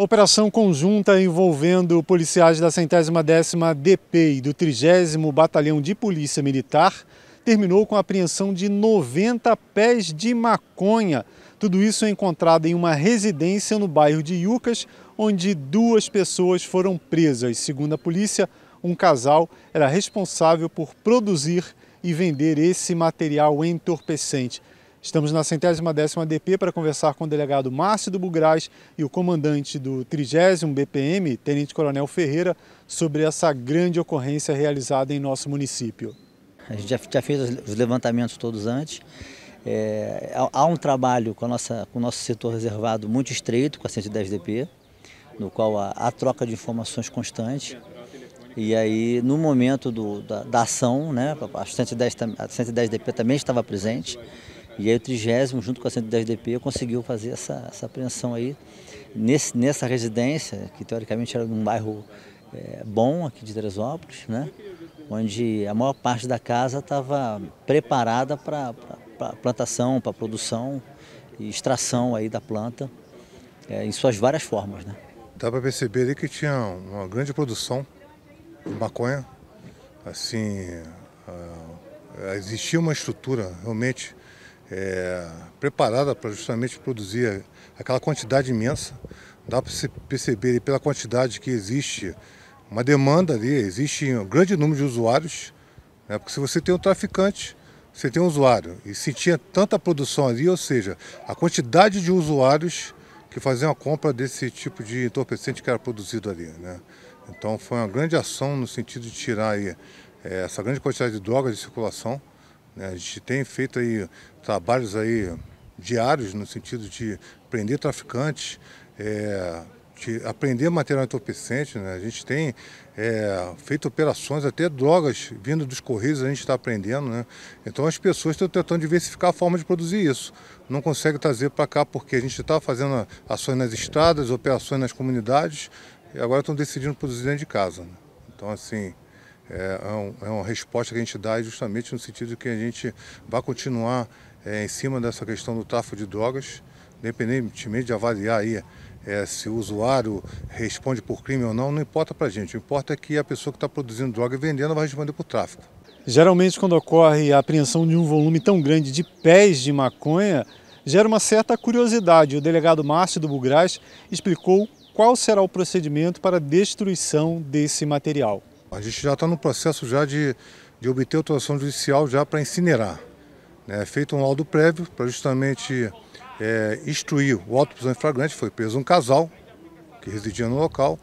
Operação conjunta envolvendo policiais da centésima décima DP e do 30 Batalhão de Polícia Militar terminou com a apreensão de 90 pés de maconha. Tudo isso é encontrado em uma residência no bairro de Iucas, onde duas pessoas foram presas. Segundo a polícia, um casal era responsável por produzir e vender esse material entorpecente. Estamos na centésima décima DP para conversar com o delegado Márcio do Bugrás e o comandante do 30 BPM, Tenente Coronel Ferreira, sobre essa grande ocorrência realizada em nosso município. A gente já, já fez os levantamentos todos antes. É, há um trabalho com, nossa, com o nosso setor reservado muito estreito, com a 110 DP, no qual há, há troca de informações constante. E aí, no momento do, da, da, ação, né, a 110, a 110 DP também estava presente. E aí o trigésimo, junto com a 110DP, conseguiu fazer essa, essa apreensão aí nesse, nessa residência, que teoricamente era num bairro é, bom aqui de Teresópolis, né? onde a maior parte da casa estava preparada para plantação, para produção e extração aí da planta, é, em suas várias formas. Né? Dá para perceber ali que tinha uma grande produção de maconha, assim, uh, existia uma estrutura realmente é, preparada para justamente produzir aquela quantidade imensa. Dá para se perceber pela quantidade que existe uma demanda ali, existe um grande número de usuários, né? porque se você tem um traficante, você tem um usuário, e se tinha tanta produção ali, ou seja, a quantidade de usuários que faziam a compra desse tipo de entorpecente que era produzido ali. Né? Então foi uma grande ação no sentido de tirar aí, é, essa grande quantidade de drogas de circulação, né, a gente tem feito aí trabalhos aí diários no sentido de prender traficantes, é, de aprender material entorpecente. Né? A gente tem é, feito operações, até drogas vindo dos correios a gente está aprendendo. Né? Então as pessoas estão tentando diversificar a forma de produzir isso. Não consegue trazer para cá porque a gente está fazendo ações nas estradas, operações nas comunidades e agora estão decidindo produzir dentro de casa. Né? Então assim, é, é, um, é uma resposta que a gente dá justamente no sentido de que a gente vai continuar é, em cima dessa questão do tráfico de drogas, independentemente de avaliar aí é, se o usuário responde por crime ou não, não importa para a gente. O importante importa é que a pessoa que está produzindo droga e vendendo vai responder por tráfico. Geralmente, quando ocorre a apreensão de um volume tão grande de pés de maconha, gera uma certa curiosidade. O delegado Márcio do Bugrás explicou qual será o procedimento para a destruição desse material. A gente já está no processo já de, de obter autorização judicial já para incinerar. Né? É feito um laudo prévio para justamente é, instruir o auto prisão em flagrante. Foi preso um casal que residia no local.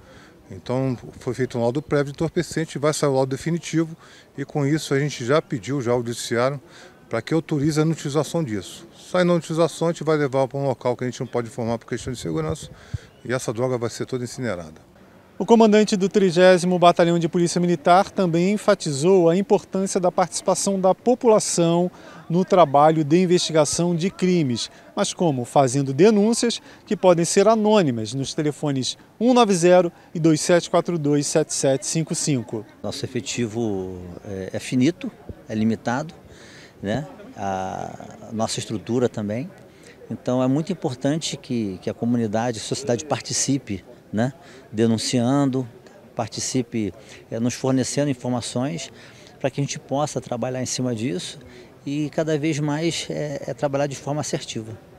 Então foi feito um laudo prévio de entorpecente, vai sair o laudo definitivo e com isso a gente já pediu já ao judiciário para que autorize a notificação disso. Saindo a notificação, a gente vai levar para um local que a gente não pode informar por questão de segurança e essa droga vai ser toda incinerada. O comandante do 30 Batalhão de Polícia Militar também enfatizou a importância da participação da população no trabalho de investigação de crimes, mas como fazendo denúncias que podem ser anônimas nos telefones 190 e 2742 7755. Nosso efetivo é, é finito, é limitado, né? a nossa estrutura também. Então é muito importante que, que a comunidade, a sociedade participe né? denunciando, participe é, nos fornecendo informações para que a gente possa trabalhar em cima disso e cada vez mais é, é trabalhar de forma assertiva.